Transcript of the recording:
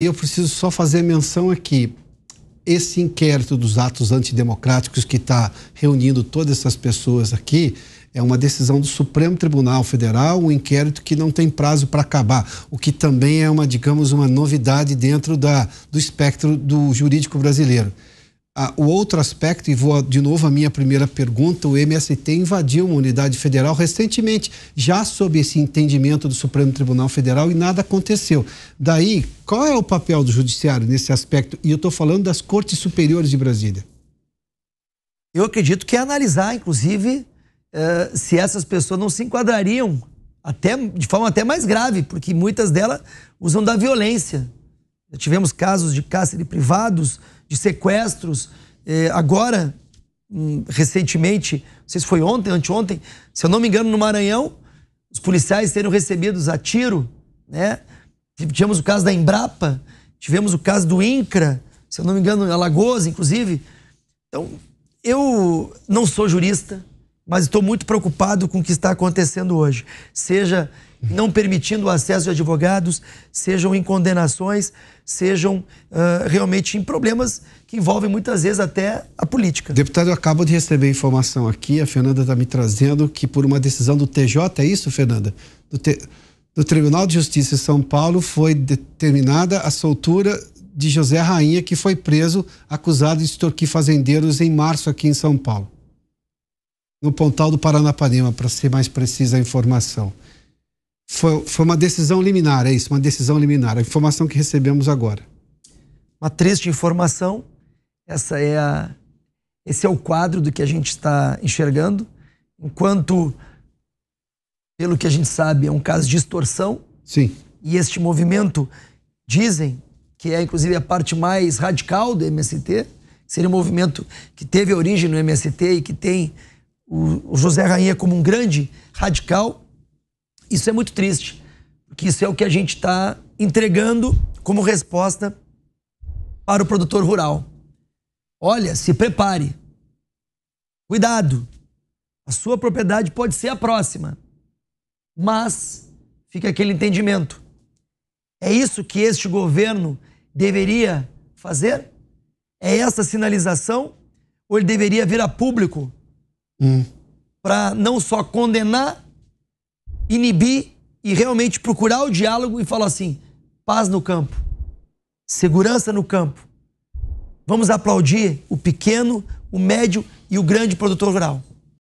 Eu preciso só fazer menção aqui. Esse inquérito dos atos antidemocráticos que está reunindo todas essas pessoas aqui é uma decisão do Supremo Tribunal Federal, um inquérito que não tem prazo para acabar, o que também é uma, digamos, uma novidade dentro da, do espectro do jurídico brasileiro. Ah, o outro aspecto, e vou de novo à minha primeira pergunta, o MST invadiu uma unidade federal recentemente, já sob esse entendimento do Supremo Tribunal Federal e nada aconteceu. Daí, qual é o papel do Judiciário nesse aspecto? E eu estou falando das Cortes Superiores de Brasília. Eu acredito que é analisar, inclusive, eh, se essas pessoas não se enquadrariam até, de forma até mais grave, porque muitas delas usam da violência já tivemos casos de cárcere privados, de sequestros. É, agora, hum, recentemente, não sei se foi ontem, anteontem, se eu não me engano, no Maranhão, os policiais sendo recebidos a tiro, né? Tivemos o caso da Embrapa, tivemos o caso do INCRA, se eu não me engano, em Alagoas, inclusive. Então, eu não sou jurista, mas estou muito preocupado com o que está acontecendo hoje. Seja não permitindo o acesso de advogados, sejam em condenações, sejam uh, realmente em problemas que envolvem muitas vezes até a política. Deputado, eu acabo de receber informação aqui, a Fernanda está me trazendo que por uma decisão do TJ, é isso, Fernanda? Do, T... do Tribunal de Justiça de São Paulo foi determinada a soltura de José Rainha, que foi preso acusado de extorquir fazendeiros em março aqui em São Paulo no Pontal do Paranapanema, para ser mais precisa a informação. Foi, foi uma decisão liminar, é isso, uma decisão liminar, a informação que recebemos agora. Uma triste informação, essa é a, esse é o quadro do que a gente está enxergando, enquanto, pelo que a gente sabe, é um caso de extorsão. Sim. E este movimento, dizem, que é inclusive a parte mais radical do MST, seria um movimento que teve origem no MST e que tem o, José Rainha como um grande radical, isso é muito triste, porque isso é o que a gente está entregando como resposta para o produtor rural. Olha, se prepare. Cuidado. A sua propriedade pode ser a próxima. Mas fica aquele entendimento. É isso que este governo deveria fazer? É essa sinalização? Ou ele deveria vir a público hum. para não só condenar, inibir e realmente procurar o diálogo e falar assim: paz no campo, segurança no campo. Vamos aplaudir o pequeno, o médio e o grande produtor rural.